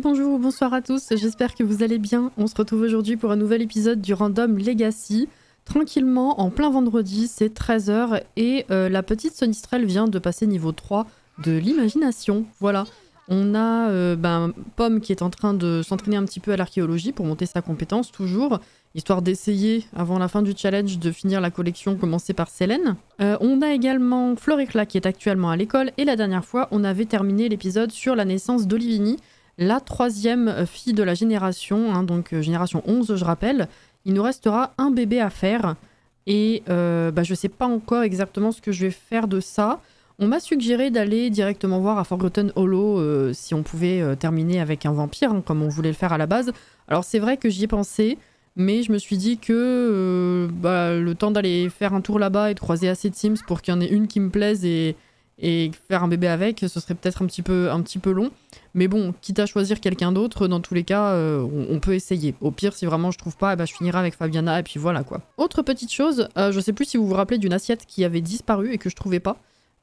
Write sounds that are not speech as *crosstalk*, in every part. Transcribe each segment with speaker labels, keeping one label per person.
Speaker 1: bonjour ou bonsoir à tous, j'espère que vous allez bien. On se retrouve aujourd'hui pour un nouvel épisode du Random Legacy. Tranquillement, en plein vendredi, c'est 13h et euh, la petite Sonistrelle vient de passer niveau 3 de l'imagination. Voilà, on a euh, ben, Pomme qui est en train de s'entraîner un petit peu à l'archéologie pour monter sa compétence toujours, histoire d'essayer avant la fin du challenge de finir la collection commencée par Selene. Euh, on a également Floricla qui est actuellement à l'école et la dernière fois on avait terminé l'épisode sur la naissance d'Olivini la troisième euh, fille de la génération, hein, donc euh, génération 11, je rappelle. Il nous restera un bébé à faire. Et euh, bah, je ne sais pas encore exactement ce que je vais faire de ça. On m'a suggéré d'aller directement voir à Forgotten Hollow si on pouvait terminer avec un vampire, hein, comme on voulait le faire à la base. Alors c'est vrai que j'y ai pensé, mais je me suis dit que bah, le temps d'aller faire un tour là-bas et de croiser assez de Sims pour qu'il y en ait une qui me plaise et, et faire un bébé avec, ce serait peut-être un, petit peu, un petit peu long. Mais bon, quitte à choisir quelqu'un d'autre, dans tous les cas, euh, on, peut essayer. Au pire, si vraiment je trouve pas, eh ben, je finirai avec Fabiana, et puis voilà quoi. Autre petite chose, je euh, je sais plus si vous vous rappelez d'une assiette qui avait disparu et que je trouvais pas.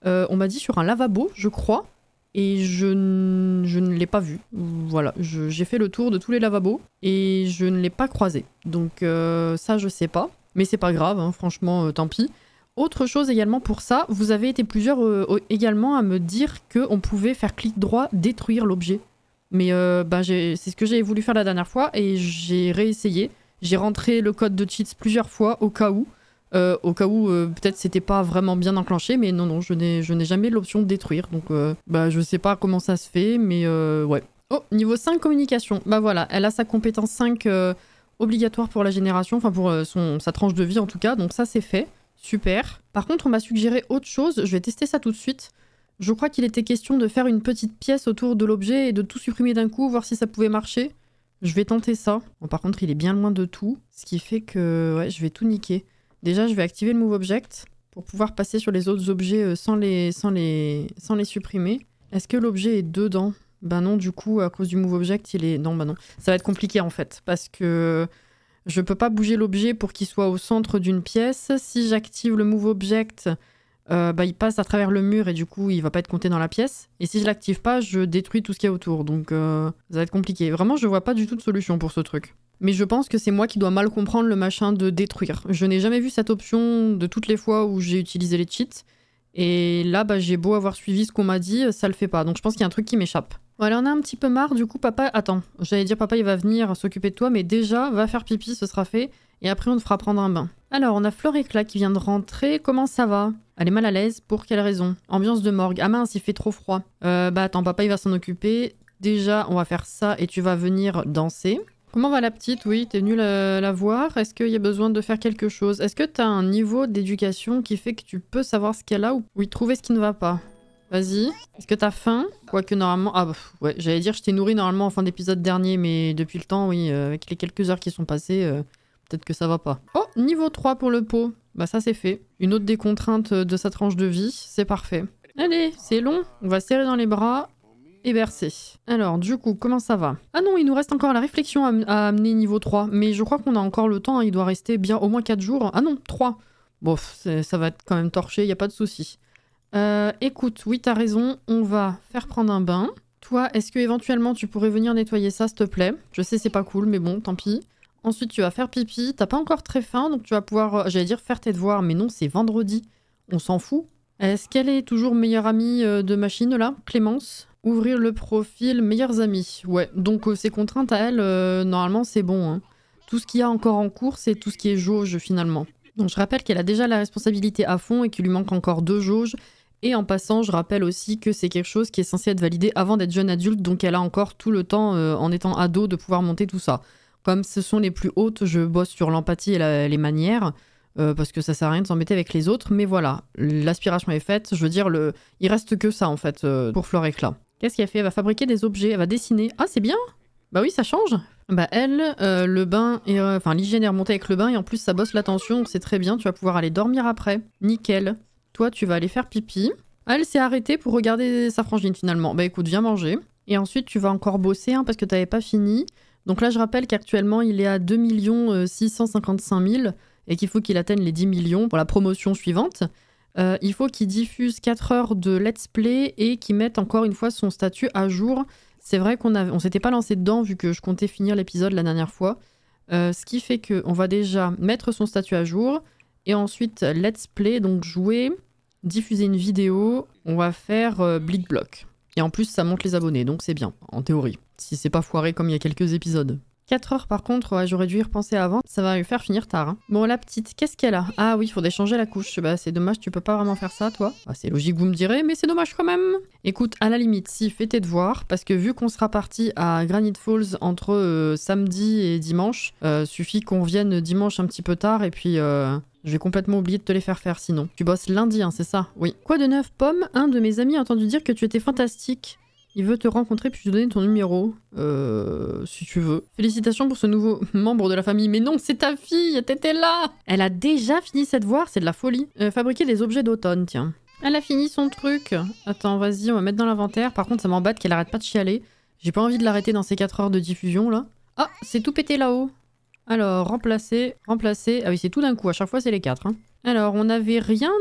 Speaker 1: Euh, on m'a dit sur un lavabo, je crois, et je, ne l'ai pas vu. Voilà, j'ai fait le tour de tous les lavabos et je ne l'ai pas croisé. Donc ça, je sais pas. Mais c'est pas grave, hein, franchement, tant pis. Autre chose également pour ça, vous avez été plusieurs euh, également à me dire qu'on pouvait faire clic droit détruire l'objet. Mais euh, ben, c'est ce que j'ai voulu faire la dernière fois et j'ai réessayé. J'ai rentré le code de cheats plusieurs fois au cas où. Euh, au cas où peut-être c'était pas vraiment bien enclenché, mais non, non, je n'ai jamais l'option de détruire. Donc ben, je sais pas comment ça se fait, mais ouais. Oh, niveau 5 communication. Bah voilà, elle a sa compétence 5 obligatoire pour la génération, enfin pour son, sa tranche de vie en tout cas, donc ça c'est fait. Super. Par contre, on m'a suggéré autre chose. Je vais tester ça tout de suite. Je crois qu'il était question de faire une petite pièce autour de l'objet et de tout supprimer d'un coup, voir si ça pouvait marcher. Je vais tenter ça. par contre, il est bien loin de tout, ce qui fait que ouais, je vais tout niquer. Déjà, je vais activer le Move Object pour pouvoir passer sur les autres objets euh, sans les, sans les, sans les supprimer. Est-ce que l'objet est dedans ben non, du coup, à cause du Move Object, il est... Non, bah non. Ça va être compliqué, en fait, parce que je ne peux pas bouger l'objet pour qu'il soit au centre d'une pièce. Si j'active le move object, euh, bah, il passe à travers le mur et du coup il va pas être compté dans la pièce. Et si je l'active pas, je détruis tout ce qu'il y a autour. Donc euh, ça va être compliqué. Vraiment, je vois pas du tout de solution pour ce truc. Mais je pense que c'est moi qui dois mal comprendre le machin de détruire. Je n'ai jamais vu cette option de toutes les fois où j'ai utilisé les cheats. Et là, bah, j'ai beau avoir suivi ce qu'on m'a dit, euh, ça le fait pas. Donc je pense qu'il y a un truc qui m'échappe. Voilà, elle on a un petit peu marre, du coup, papa, attends. J'allais dire, papa, il va venir s'occuper de toi, mais déjà, va faire pipi, ce sera fait, et après, on te fera prendre un bain. Alors, on a Fleur là, qui vient de rentrer, comment ça va Elle est mal à l'aise, pour quelle raison Ambiance de morgue, ah mince, il fait trop froid. Euh, bah attends, papa, il va s'en occuper. Déjà, on va faire ça, et tu vas venir danser. Comment va la petite Oui, t'es nul la, la voir. Est-ce qu'il y a besoin de faire quelque chose Est-ce que t'as un niveau d'éducation qui fait que tu peux savoir ce qu'elle a ou trouver ce qui ne va pas Vas-y. Est-ce que t'as faim Quoique normalement... Ah bah, ouais, j'allais dire je t'ai nourri normalement en fin d'épisode dernier, mais depuis le temps, oui, euh, avec les quelques heures qui sont passées, euh, peut-être que ça va pas. Oh, niveau 3 pour le pot. Bah ça c'est fait. Une autre des contraintes de sa tranche de vie, c'est parfait. Allez, c'est long, on va serrer dans les bras bercé. Alors, du coup, comment ça va Ah non, il nous reste encore la réflexion à, amener niveau 3, mais je crois qu'on a encore le temps, hein, il doit rester bien au moins 4 jours. Ah non, 3 Bon, ça va être quand même torché, il n'y a pas de souci. Euh, écoute, oui, t'as raison, on va faire prendre un bain. Toi, est-ce que éventuellement tu pourrais venir nettoyer ça, s'il te plaît Je sais, c'est pas cool, mais bon, tant pis. Ensuite, tu vas faire pipi. T'as pas encore très faim, donc tu vas pouvoir, euh, j'allais dire, faire tes devoirs, mais non, c'est vendredi. On s'en fout. Est-ce qu'elle est toujours meilleure amie euh, de Machine, là Clémence Ouvrir le profil meilleurs amis. Ouais, donc euh, ces contraintes à elle, euh, normalement, c'est bon. Hein. Tout ce qu'il y a encore en cours, c'est tout ce qui est jauge finalement. Donc je rappelle qu'elle a déjà la responsabilité à fond et qu'il lui manque encore deux jauges. Et en passant, je rappelle aussi que c'est quelque chose qui est censé être validé avant d'être jeune adulte, donc elle a encore tout le temps, euh, en étant ado, de pouvoir monter tout ça. Comme ce sont les plus hautes, je bosse sur l'empathie et les manières. parce que ça sert à rien de s'embêter avec les autres, mais voilà, l'aspiration est faite, je veux dire, le... il reste que ça en fait pour Florecla. Qu'est-ce qu'elle fait Elle va fabriquer des objets, elle va dessiner. Ah, c'est bien Bah oui, ça change Bah elle, euh, le bain, et, euh, enfin l'hygiène est remontée avec le bain, et en plus ça bosse l'attention, c'est très bien, tu vas pouvoir aller dormir après. Nickel. Toi, tu vas aller faire pipi. Elle s'est arrêtée pour regarder sa frangine finalement. Bah écoute, viens manger. Et ensuite, tu vas encore bosser hein, parce que t'avais pas fini. Donc là, je rappelle qu'actuellement, il est à 2 655 000 et qu'il faut qu'il atteigne les 10 millions pour la promotion suivante. Euh, il faut qu'il diffuse 4 heures de let's play et qu'il mette encore une fois son statut à jour. C'est vrai qu'on on s'était pas lancé dedans vu que je comptais finir l'épisode la dernière fois. Euh, ce qui fait qu'on va déjà mettre son statut à jour et ensuite euh, let's play, donc jouer, diffuser une vidéo. On va faire euh, Block. Et en plus, ça monte les abonnés, donc c'est bien, en théorie. Si c'est pas foiré comme il y a quelques épisodes. 4 heures par contre, j'aurais dû y repenser avant, ça va lui faire finir tard. Hein. Bon, la petite, qu'est-ce qu'elle a Ah oui, faudrait changer la couche. Bah, c'est dommage, tu peux pas vraiment faire ça, toi. Bah, c'est logique, vous me direz, mais c'est dommage quand même. Écoute, à la limite, si, fais tes devoirs, parce que vu qu'on sera parti à Granite Falls entre euh, samedi et dimanche, euh, suffit qu'on vienne dimanche un petit peu tard et puis. Euh, je vais complètement oublier de te les faire faire sinon. Tu bosses lundi, hein, c'est ça Oui. Quoi de neuf, Pomme Un de mes amis a entendu dire que tu étais fantastique. Il veut te rencontrer puis te donner ton numéro. Euh, si tu veux. Félicitations pour ce nouveau *laughs* membre de la famille. Mais non, c'est ta fille, t'étais là Elle a déjà fini cette voie. c'est de la folie. Euh, fabriquer des objets d'automne, tiens. Elle a fini son truc. Attends, vas-y, on va mettre dans l'inventaire. Par contre, ça m'embête qu'elle arrête pas de chialer. J'ai pas envie de l'arrêter dans ces 4 heures de diffusion, là. Ah, c'est tout pété là-haut. Alors, remplacer, remplacer. Ah oui, c'est tout d'un coup, à chaque fois c'est les quatre. Hein. Alors, on n'avait rien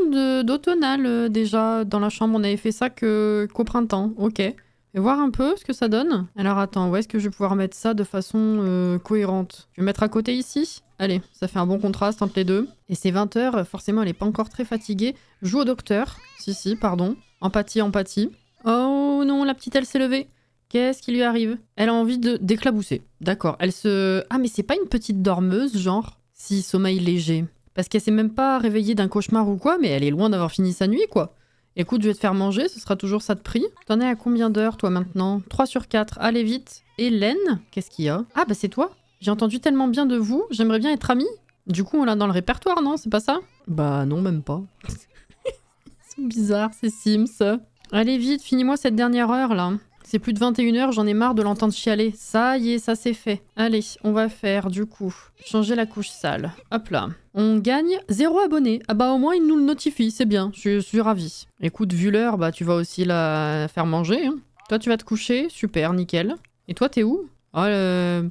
Speaker 1: d'automnal euh, déjà dans la chambre, on avait fait ça qu'au printemps, ok voir un peu ce que ça donne. Alors attends, où est-ce que je vais pouvoir mettre ça de façon euh, cohérente Je vais mettre à côté ici. Allez, ça fait un bon contraste entre les deux. Et c'est 20h, forcément elle est pas encore très fatiguée. Joue au docteur. Si, si, pardon. Empathie, empathie. Oh non, la petite elle s'est levée. Qu'est-ce qui lui arrive Elle a envie de d'éclabousser. D'accord, elle se... Ah mais c'est pas une petite dormeuse, genre Si, sommeil léger. Parce qu'elle s'est même pas réveillée d'un cauchemar ou quoi, mais elle est loin d'avoir fini sa nuit, quoi. Écoute, je vais te faire manger, ce sera toujours ça de prix. T'en es à combien d'heures, toi, maintenant 3 sur 4. Allez, vite. Hélène Qu'est-ce qu'il y a Ah, bah c'est toi. J'ai entendu tellement bien de vous, j'aimerais bien être amie. Du coup, on l'a dans le répertoire, non C'est pas ça Bah non, même pas. *laughs* c'est bizarre, ces Sims. Allez, vite, finis-moi cette dernière heure, là. C'est plus de 21h, j'en ai marre de l'entendre chialer. Ça y est, ça c'est fait. Allez, on va faire du coup. Changer la couche sale. Hop là. On gagne 0 abonnés. Ah bah au moins il nous le notifie, c'est bien, je suis ravi. Écoute, vu l'heure, bah tu vas aussi la faire manger. Hein. Toi tu vas te coucher, super, nickel. Et toi t'es où Oh, euh,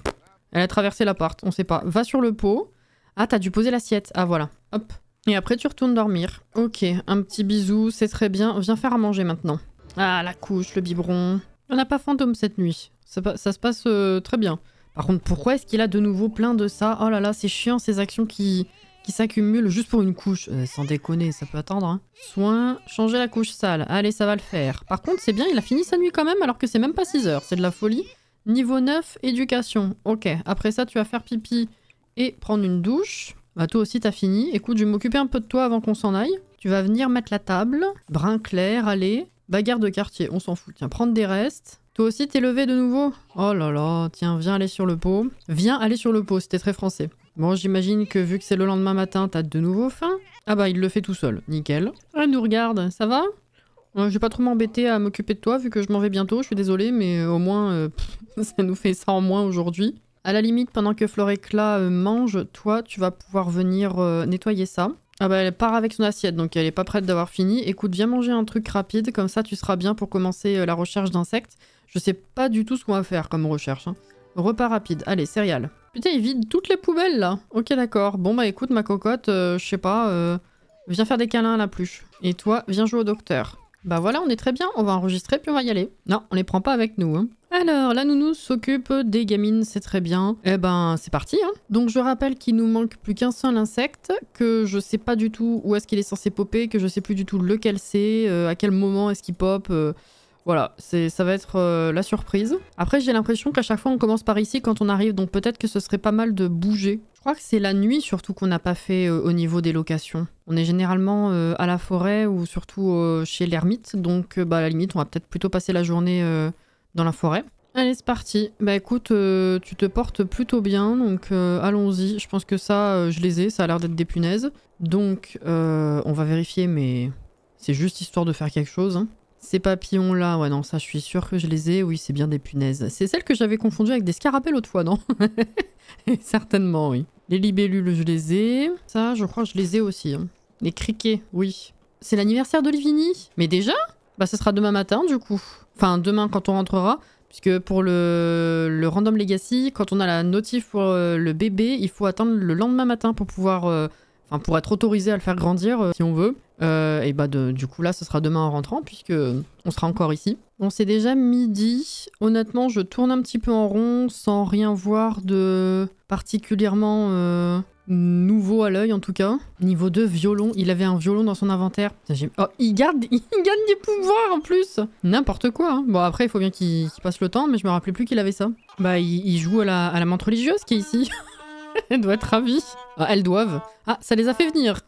Speaker 1: elle a traversé l'appart, on sait pas. Va sur le pot. Ah t'as dû poser l'assiette. Ah voilà, hop. Et après tu retournes dormir. Ok, un petit bisou, c'est très bien. Viens faire à manger maintenant. Ah la couche, le biberon. On n'a pas fantôme cette nuit. Ça, se passe euh, très bien. Par contre, pourquoi est-ce qu'il a de nouveau plein de ça Oh là là, c'est chiant ces actions qui, qui s'accumulent juste pour une couche. Euh, sans déconner, ça peut attendre. Hein. Soin, changer la couche sale. Allez, ça va le faire. Par contre, c'est bien, il a fini sa nuit quand même alors que c'est même pas 6 heures. C'est de la folie. Niveau 9, éducation. Ok, après ça, tu vas faire pipi et prendre une douche. Bah toi aussi, t'as fini. Écoute, je vais m'occuper un peu de toi avant qu'on s'en aille. Tu vas venir mettre la table. Brun clair, allez. Bagarre de quartier, on s'en fout. Tiens, prendre des restes. Toi aussi, t'es levé de nouveau Oh là là, tiens, viens aller sur le pot. Viens aller sur le pot, c'était très français. Bon, j'imagine que vu que c'est le lendemain matin, t'as de nouveau faim Ah bah, il le fait tout seul, nickel. Elle ah, nous regarde, ça va euh, Je vais pas trop m'embêter à m'occuper de toi vu que je m'en vais bientôt, je suis désolée, mais euh, au moins, euh, *laughs* ça nous fait ça en moins aujourd'hui. À la limite, pendant que Florecla mange, toi, tu vas pouvoir venir nettoyer ça. Ah bah elle part avec son assiette, donc elle est pas prête d'avoir fini. Écoute, viens manger un truc rapide, comme ça tu seras bien pour commencer euh, la recherche d'insectes. Je sais pas du tout ce qu'on va faire comme recherche. Hein. Repas rapide, allez, céréales. Putain, il vide toutes les poubelles là. Ok, d'accord. Bon bah écoute, ma cocotte, euh, je sais pas, euh, viens faire des câlins à la pluche. Et toi, viens jouer au docteur. Bah voilà, on est très bien, on va enregistrer puis on va y aller. Non, on les prend pas avec nous. Hein. Alors, la nounou s'occupe des gamines, c'est très bien. Eh ben, c'est parti. Hein. Donc, je rappelle qu'il nous manque plus qu'un seul insecte, que je sais pas du tout où est-ce qu'il est censé popper, que je sais plus du tout lequel c'est, euh, à quel moment est-ce qu'il pop. Euh. voilà voilà, ça va être euh, la surprise. Après, j'ai l'impression qu'à chaque fois, on commence par ici quand on arrive, donc peut-être que ce serait pas mal de bouger. Je crois que c'est la nuit surtout qu'on n'a pas fait au niveau des locations. On est généralement à la forêt ou surtout chez l'ermite, donc bah, à la limite, on va peut-être plutôt passer la journée dans la forêt. Allez, c'est parti. Bah écoute, euh, tu te portes plutôt bien, donc euh, allons-y. Je pense que ça, euh, je les ai, ça a l'air d'être des punaises. Donc, on va vérifier, mais c'est juste histoire de faire quelque chose. Hein. Ces papillons-là, ouais non, ça je suis sûr que je les ai. Oui, c'est bien des punaises. C'est celles que j'avais confondues avec des scarabées autrefois, non *laughs* Certainement, oui. Les libellules, je les ai. Ça, je crois que je les ai aussi. Hein. Les criquets, oui. C'est l'anniversaire d'Olivini Mais déjà bah, ce sera demain matin, du coup. Enfin, demain quand on rentrera. Puisque pour le, le Random Legacy, quand on a la notif pour euh, le bébé, il faut attendre le lendemain matin pour pouvoir. Euh, enfin, pour être autorisé à le faire grandir euh, si on veut. et bah, du coup, là, ce sera demain en rentrant, puisque on sera encore ici. On s'est déjà midi. Honnêtement, je tourne un petit peu en rond sans rien voir de particulièrement nouveau à l'œil en tout cas. Niveau 2, violon. Il avait un violon dans son inventaire. Oh, il garde, *laughs* il gagne des pouvoirs en plus N'importe quoi. Hein. Bon, après, il faut bien qu'il passe le temps, mais je me rappelais plus qu'il avait ça. Bah, il, joue à la, à la menthe religieuse qui est ici. *laughs* Elle doit être ravie. Ah, elles doivent. Ah, ça les a fait venir.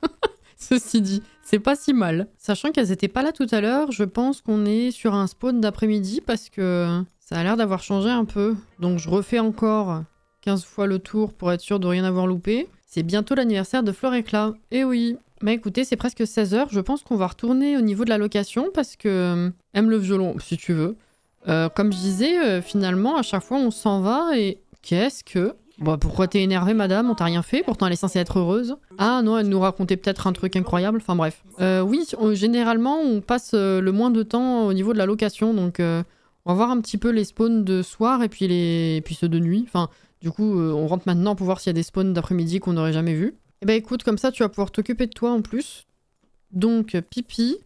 Speaker 1: *laughs* Ceci dit, c'est pas si mal. Sachant qu'elles étaient pas là tout à l'heure, je pense qu'on est sur un spawn d'après-midi parce que ça a l'air d'avoir changé un peu. Donc je refais encore 15 fois le tour pour être sûr de rien avoir loupé. C'est bientôt l'anniversaire de éclat Eh oui. Bah écoutez, c'est presque 16h. Je pense qu'on va retourner au niveau de la location parce que... Euh, aime le violon, si tu veux. Euh, comme je disais, euh, finalement, à chaque fois, on s'en va et... Qu'est-ce que... Bah pourquoi t'es énervée madame, on t'a rien fait, pourtant elle est censée être heureuse. Ah non, elle nous racontait peut-être un truc incroyable, enfin bref. oui, généralement on passe le moins de temps au niveau de la location, donc on va voir un petit peu les spawns de soir et puis, les... Et puis ceux de nuit. Enfin, du coup, euh, on rentre maintenant pour voir s'il y a des spawns d'après-midi qu'on n'aurait jamais vus. Et eh bah ben, écoute, comme ça, tu vas pouvoir t'occuper de toi en plus. Donc, pipi,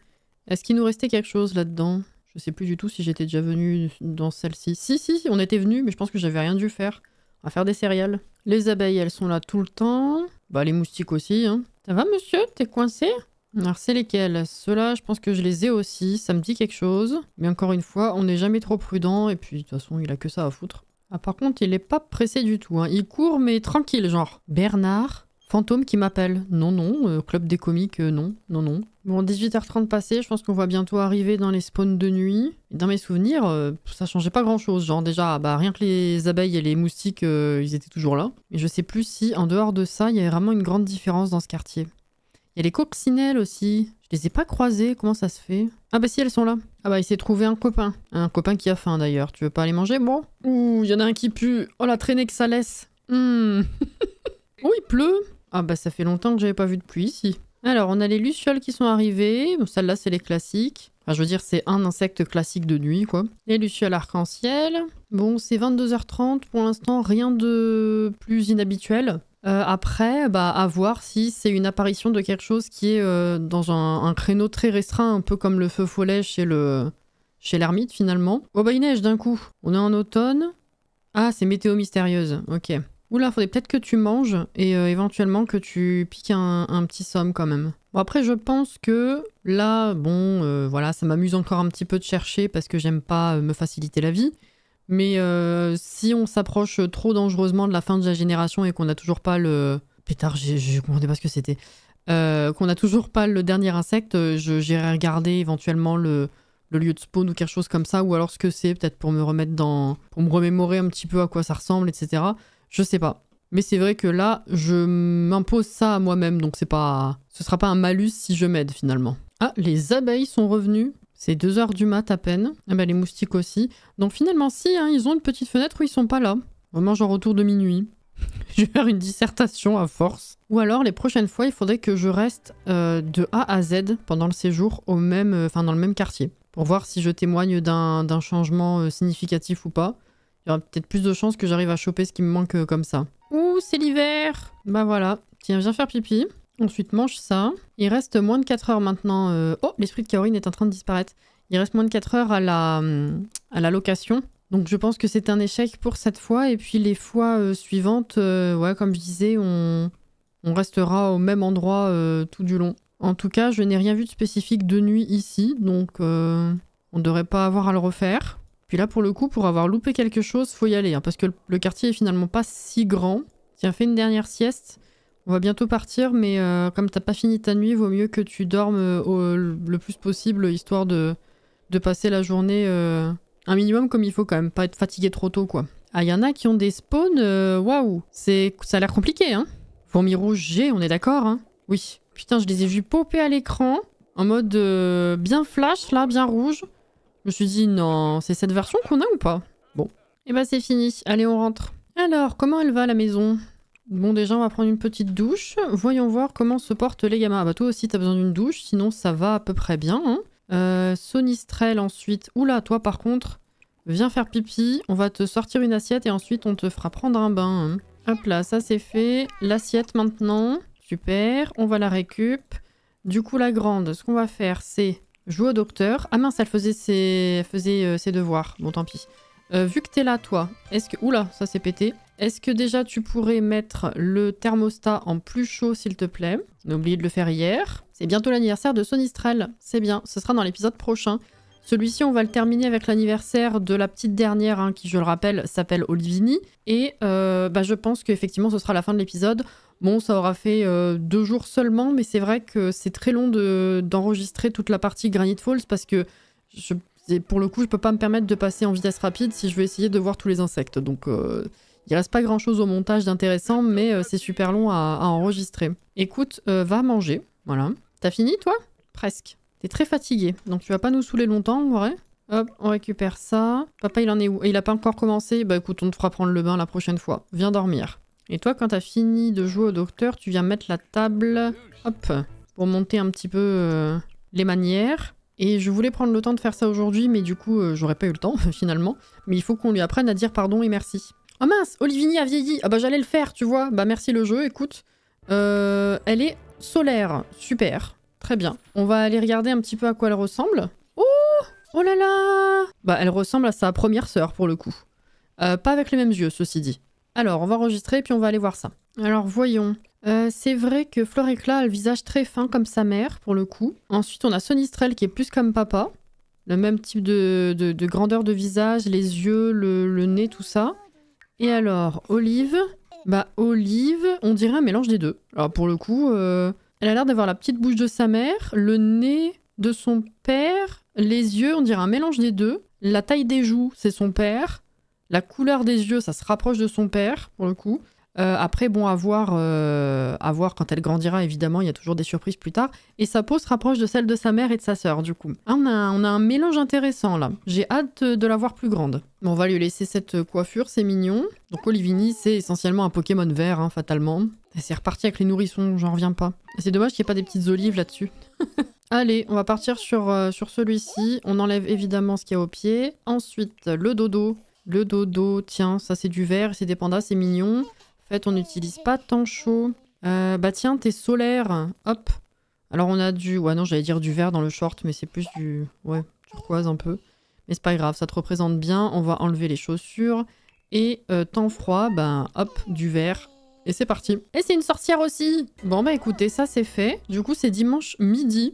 Speaker 1: est-ce qu'il nous restait quelque chose là-dedans Je sais plus du tout si j'étais déjà venu dans celle-ci. Si, si, on était venu, mais je pense que j'avais rien dû faire. On va faire des céréales. Les abeilles, elles sont là tout le temps. Bah, les moustiques aussi. Hein. Ça va, monsieur T'es coincé Alors, c'est lesquels Ceux-là, je pense que je les ai aussi. Ça me dit quelque chose. Mais encore une fois, on n'est jamais trop prudent. Et puis, de toute façon, il a que ça à foutre. Ah, par contre, il est pas pressé du tout. Hein. Il court, mais tranquille, genre. Bernard, fantôme qui m'appelle. Non, non, euh, club des comiques, euh, non, non, non. Bon, 18h30 passé, je pense qu'on va bientôt arriver dans les spawns de nuit. dans mes souvenirs, euh, ça changeait pas grand-chose. Genre déjà, ah, bah, rien que les abeilles et les moustiques, ils étaient toujours là. Mais je sais plus si, en dehors de ça, il y avait vraiment une grande différence dans ce quartier. Et les coccinelles aussi. Je les ai pas croisées, comment ça se fait Ah bah si, elles sont là. Ah bah il s'est trouvé un copain. Un copain qui a faim d'ailleurs. Tu veux pas aller manger, bon Ouh, il y en a un qui pue. Oh la traînée que ça laisse. Hmm. *laughs* oh, il pleut. Ah bah ça fait longtemps que j'avais pas vu de pluie ici. Alors, on a les lucioles qui sont arrivées. Bon, Celle-là, c'est les classiques. Enfin, je veux dire, c'est un insecte classique de nuit, quoi. Les lucioles arc-en-ciel. Bon, c'est 22h30. Pour l'instant, rien de plus inhabituel. Euh, après, bah, à voir si c'est une apparition de quelque chose qui est euh, dans un, créneau très restreint, un peu comme le feu follet chez le chez l'ermite finalement. Oh bah il neige d'un coup. On est en automne. Ah, c'est météo mystérieuse. Ok. Oula, faudrait peut-être que tu manges et euh, éventuellement que tu piques un, un, petit somme quand même. Bon après je pense que là, bon, voilà, ça m'amuse encore un petit peu de chercher parce que j'aime pas me faciliter la vie. Mais euh, si on s'approche trop dangereusement de la fin de la génération et qu'on n'a toujours pas le. Pétard, je comprenais pas ce que c'était. Euh, qu'on n'a toujours pas le dernier insecte, euh, j'irai regarder éventuellement le, lieu de spawn ou quelque chose comme ça, ou alors ce que c'est, peut-être pour me remettre dans. pour me remémorer un petit peu à quoi ça ressemble, etc. Je sais pas. Mais c'est vrai que là, je m'impose ça à moi-même, donc c'est pas. ce sera pas un malus si je m'aide finalement. Ah, les abeilles sont revenues. C'est 2 heures du mat à peine. Ah bah, les moustiques aussi. Donc finalement, si, hein, ils ont une petite fenêtre où ils sont pas là. Vraiment genre autour de minuit. *laughs* je vais faire une dissertation à force. Ou alors, les prochaines fois, il faudrait que je reste euh, de A à Z pendant le séjour au même, euh, dans le même quartier. Pour voir si je témoigne d'un changement euh, significatif ou pas. Il y aura peut-être plus de chances que j'arrive à choper ce qui me manque comme ça. Ouh, c'est l'hiver Bah voilà. Tiens, viens faire pipi. Ensuite, mange ça. Il reste moins de 4 heures maintenant. Euh, oh, l'esprit de Kaorin est en train de disparaître. Il reste moins de 4 heures à la, euh, à la location. Donc je pense que c'est un échec pour cette fois. Et puis les fois euh, suivantes, ouais, comme je disais, on, on restera au même endroit tout du long. En tout cas, je n'ai rien vu de spécifique de nuit ici, donc on ne devrait pas avoir à le refaire. Puis là, pour le coup, pour avoir loupé quelque chose, faut y aller, hein, parce que le, quartier est finalement pas si grand. Tiens, fais une dernière sieste. On va bientôt partir, mais euh, comme t'as pas fini ta nuit, vaut mieux que tu dormes euh, le plus possible, histoire de, de passer la journée euh, un minimum comme il faut quand même, pas être fatigué trop tôt quoi. Ah, y en a qui ont des spawns, waouh, c'est ça a l'air compliqué hein. Fourmis rouge, G, on est d'accord hein. Oui. Putain, je les ai vus popper à l'écran, en mode bien flash là, bien rouge. Je me suis dit non, c'est cette version qu'on a ou pas Bon. Et eh bah ben, c'est fini, allez on rentre. Alors, comment elle va la maison Bon, déjà, on va prendre une petite douche. Voyons voir comment se portent les gamins. Ah bah, toi aussi, t'as besoin d'une douche, sinon ça va à peu près bien. Hein. Euh, ensuite. Oula, toi, par contre, viens faire pipi. On va te sortir une assiette et ensuite, on te fera prendre un bain. Hein. Hop là, ça, c'est fait. L'assiette, maintenant. Super, on va la récup. Du coup, la grande, ce qu'on va faire, c'est jouer au docteur. Ah mince, faisait elle faisait euh, ses devoirs. Bon, tant pis. Euh, vu que t'es là, toi, est-ce que... Oula, ça s'est pété. Est-ce que déjà tu pourrais mettre le thermostat en plus chaud, s'il te plaît N'oublie de le faire hier. C'est bientôt l'anniversaire de Sonistrel. C'est bien, ce sera dans l'épisode prochain. Celui-ci, on va le terminer avec l'anniversaire de la petite dernière, hein, qui, je le rappelle, s'appelle Olivini. Et euh, bah, je pense qu'effectivement, ce sera la fin de l'épisode. Bon, ça aura fait euh, deux jours seulement, mais c'est vrai que c'est très long d'enregistrer toute la partie Granite Falls parce que je pour le coup, je peux pas me permettre de passer en vitesse rapide si je veux essayer de voir tous les insectes. Donc euh, il reste pas grand chose au montage d'intéressant, mais euh, c'est super long à, enregistrer. Écoute, euh, va manger. Voilà. T'as fini toi Presque. T'es très fatigué, donc tu vas pas nous saouler longtemps en Hop, on récupère ça. Papa, il en est où Il a pas encore commencé Bah écoute, on te fera prendre le bain la prochaine fois. Viens dormir. Et toi, quand t'as fini de jouer au docteur, tu viens mettre la table, hop, pour monter un petit peu les manières. Et je voulais prendre le temps de faire ça aujourd'hui, mais du coup, euh, j'aurais pas eu le temps, *laughs* finalement. Mais il faut qu'on lui apprenne à dire pardon et merci. Oh mince, Olivini a vieilli. Ah bah j'allais le faire, tu vois. Bah merci le jeu, écoute. Euh, elle est solaire, super. Très bien. On va aller regarder un petit peu à quoi elle ressemble. Oh Oh là là Bah elle ressemble à sa première sœur, pour le coup. Euh, pas avec les mêmes yeux, ceci dit. Alors, on va enregistrer, puis on va aller voir ça. Alors, voyons. Euh, c'est vrai que Florecla a le visage très fin comme sa mère, pour le coup. Ensuite, on a Sonistrel qui est plus comme papa. Le même type de, grandeur de visage, les yeux, le, nez, tout ça. Et alors, Olive Bah, Olive, on dirait un mélange des deux. Alors, pour le coup, euh, elle a l'air d'avoir la petite bouche de sa mère, le nez de son père, les yeux, on dirait un mélange des deux. La taille des joues, c'est son père. La couleur des yeux, ça se rapproche de son père, pour le coup. Euh, après, bon, à voir, euh, à voir quand elle grandira, évidemment, il y a toujours des surprises plus tard. Et sa peau se rapproche de celle de sa mère et de sa sœur, du coup. Ah, on, a, un mélange intéressant, là. J'ai hâte de la voir plus grande. on va lui laisser cette coiffure, c'est mignon. Donc Olivini, c'est essentiellement un Pokémon vert, hein, fatalement. C'est reparti avec les nourrissons, j'en reviens pas. C'est dommage qu'il n'y ait pas des petites olives là-dessus. *laughs* Allez, on va partir sur, euh, sur celui-ci. On enlève évidemment ce qu'il y a au pied. Ensuite, le dodo. Le dodo, tiens, ça c'est du vert, c'est des pandas, c'est mignon fait, on n'utilise pas tant chaud. Euh, bah tiens, t'es solaire. Hop. Alors on a du... Ouais non, j'allais dire du vert dans le short, mais c'est plus du... Ouais, turquoise un peu. Mais c'est pas grave, ça te représente bien. On va enlever les chaussures. Et euh, temps froid, bah hop, du vert. Et c'est parti. Et c'est une sorcière aussi Bon bah écoutez, ça c'est fait. Du coup c'est dimanche midi,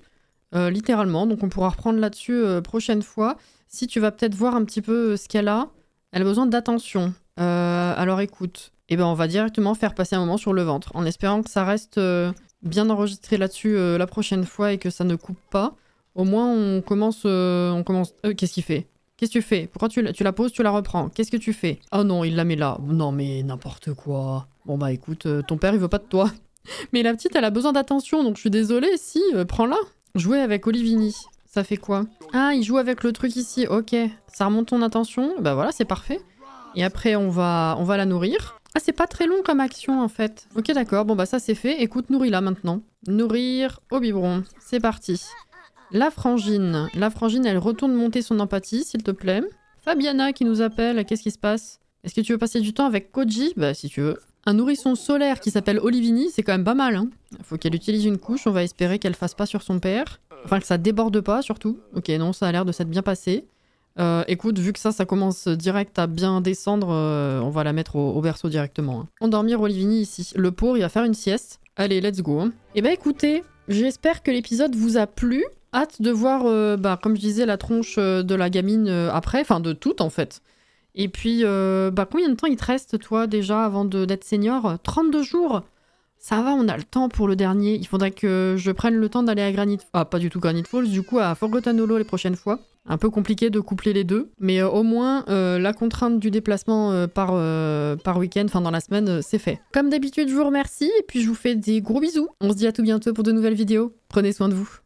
Speaker 1: euh, littéralement. Donc on pourra reprendre là-dessus prochaine fois. Si tu vas peut-être voir un petit peu ce qu'elle a, elle a besoin d'attention. Euh, alors écoute, et eh ben on va directement faire passer un moment sur le ventre, en espérant que ça reste euh, bien enregistré là-dessus euh, la prochaine fois et que ça ne coupe pas. Au moins, on commence. on commence. Qu'est-ce qu'il fait Qu'est-ce que tu fais Pourquoi tu la, poses, tu la reprends Qu'est-ce que tu fais Oh non, il la met là. Non mais n'importe quoi. Bon bah écoute, ton père il veut pas de toi. *laughs* mais la petite, elle a besoin d'attention, donc je suis désolée. Si, prends-la. Jouer avec Olivini. Ça fait quoi Ah, il joue avec le truc ici. Ok. Ça remonte ton attention. Bah voilà, c'est parfait. Et après, on va, on va la nourrir. Ah, c'est pas très long comme action, en fait. Ok, d'accord. Bon, bah ça, c'est fait. Écoute, nourris-la maintenant. Nourrir au biberon. C'est parti. La frangine. La frangine, elle retourne monter son empathie, s'il te plaît. Fabiana qui nous appelle. Qu'est-ce qui se passe Est-ce que tu veux passer du temps avec Koji Bah, si tu veux. Un nourrisson solaire qui s'appelle Olivini, c'est quand même pas mal. Hein. Faut qu'elle utilise une couche, on va espérer qu'elle fasse pas sur son père. Enfin, que ça déborde pas, surtout. Ok, non, ça a l'air de s'être bien passé. Euh, écoute, vu que ça, ça commence direct à bien descendre, euh, on va la mettre au, berceau directement. On hein. Endormir Olivini ici. Le pauvre, il va faire une sieste. Allez, let's go. Hein. Eh ben écoutez, j'espère que l'épisode vous a plu. Hâte de voir, euh, bah, comme je disais, la tronche de la gamine après, enfin de toute en fait. Et puis, bah, combien de temps il te reste, toi, déjà, avant d'être senior 32 jours ça va, on a le temps pour le dernier. Il faudrait que je prenne le temps d'aller à Granite... Ah, pas du tout Granite Falls, du coup à Forgotten Hollow les prochaines fois. Un peu compliqué de coupler les deux, mais euh, au moins euh, la contrainte du déplacement euh, par, par week-end, enfin dans la semaine, c'est fait. Comme d'habitude, je vous remercie et puis je vous fais des gros bisous. On se dit à tout bientôt pour de nouvelles vidéos. Prenez soin de vous.